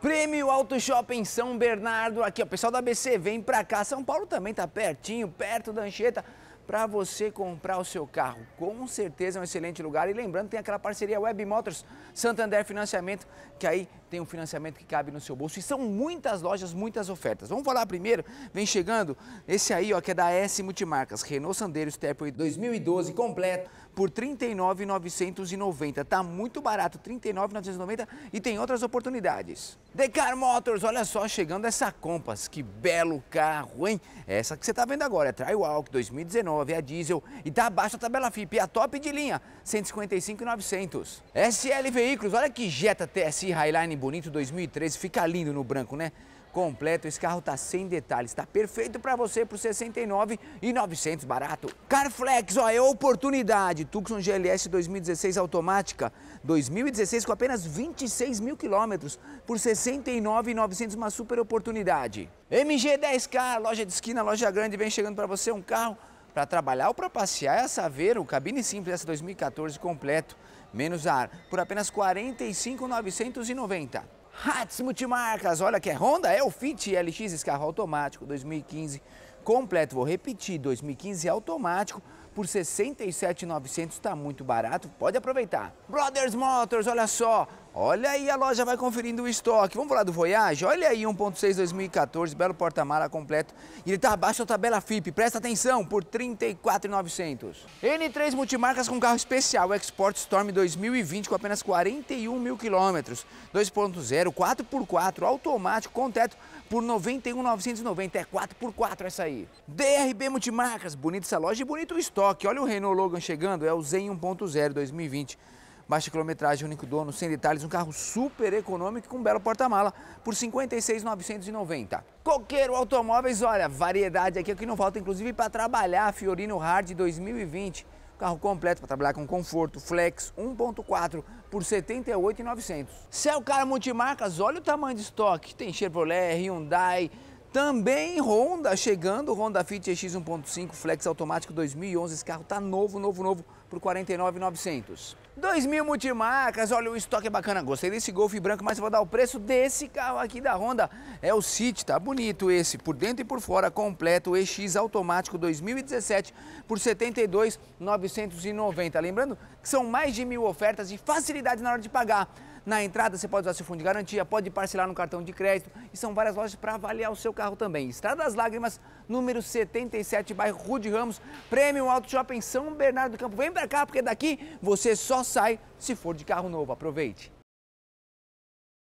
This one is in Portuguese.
Prêmio Auto Shopping São Bernardo, aqui ó, pessoal da ABC, vem pra cá, São Paulo também tá pertinho, perto da Anchieta, para você comprar o seu carro. Com certeza é um excelente lugar. E lembrando, tem aquela parceria Web Motors Santander Financiamento, que aí tem um financiamento que cabe no seu bolso. E são muitas lojas, muitas ofertas. Vamos falar primeiro, vem chegando esse aí, ó, que é da S Multimarcas, Renault Sandero Stepway 2012 completo por 39,990. Tá muito barato, 39,990 e tem outras oportunidades. Decar Motors, olha só, chegando essa Compass, que belo carro, hein? Essa que você tá vendo agora, é Triwalk 2019 1,9, é a diesel e tá abaixo da tabela FIP, a top de linha, 155,900. SL Veículos, olha que Jetta TSI Highline bonito 2013, fica lindo no branco, né? completo. Esse carro tá sem detalhes, tá perfeito para você por 69,900 barato. Carflex, ó, é oportunidade. Tucson GLS 2016 automática, 2016 com apenas 26 mil quilômetros por 69,900, uma super oportunidade. MG 10K, loja de esquina, loja grande, vem chegando para você um carro para trabalhar ou para passear é a Saveiro, cabine simples essa 2014 completo, menos ar, por apenas 45,990. Hats Multimarcas, olha que é Honda, é o Fit LX, esse carro automático 2015 completo, vou repetir, 2015 é automático por 67,900, está muito barato, pode aproveitar. Brothers Motors, olha só, Olha aí, a loja vai conferindo o estoque. Vamos falar do Voyage? Olha aí, 1.6 2014, belo porta-mala completo. E ele tá abaixo da tabela FIP, presta atenção, por R$ 34,900. N3 Multimarcas com carro especial, Export Storm 2020 com apenas 41 mil quilômetros. 2.0, 4x4, automático, com teto, por 91,990. É 4x4 essa aí. DRB Multimarcas, bonita essa loja e bonito o estoque. Olha o Renault Logan chegando, é o Zen 1.0 2020. Baixa quilometragem, único dono, sem detalhes, um carro super econômico com um belo porta-mala por R$ 56,990. Coqueiro Automóveis, olha, variedade aqui é o que não falta, inclusive para trabalhar Fiorino Hard 2020. Carro completo para trabalhar com conforto, flex 1.4 por 78,900. Celcar é Multimarcas, olha o tamanho de estoque. Tem Chevrolet, Hyundai, também Honda chegando, Honda Fit EX 1.5 Flex automático 2011. Esse carro tá novo, novo, novo por 49,900. 2 mil multimarcas, olha o estoque é bacana. Gostei desse Golf branco, mas vou dar o preço desse carro aqui da Honda. É o City, tá bonito esse, por dentro e por fora, completo, EX automático 2017 por 72,990. Lembrando que são mais de mil ofertas e facilidade na hora de pagar. Na entrada você pode usar seu fundo de garantia, pode parcelar no cartão de crédito e são várias lojas para avaliar o seu carro também. Estrada das Lágrimas, número 77, bairro Rude Ramos, Premium Auto Shopping São Bernardo do Campo. Vem para cá porque daqui você só sai se for de carro novo. Aproveite.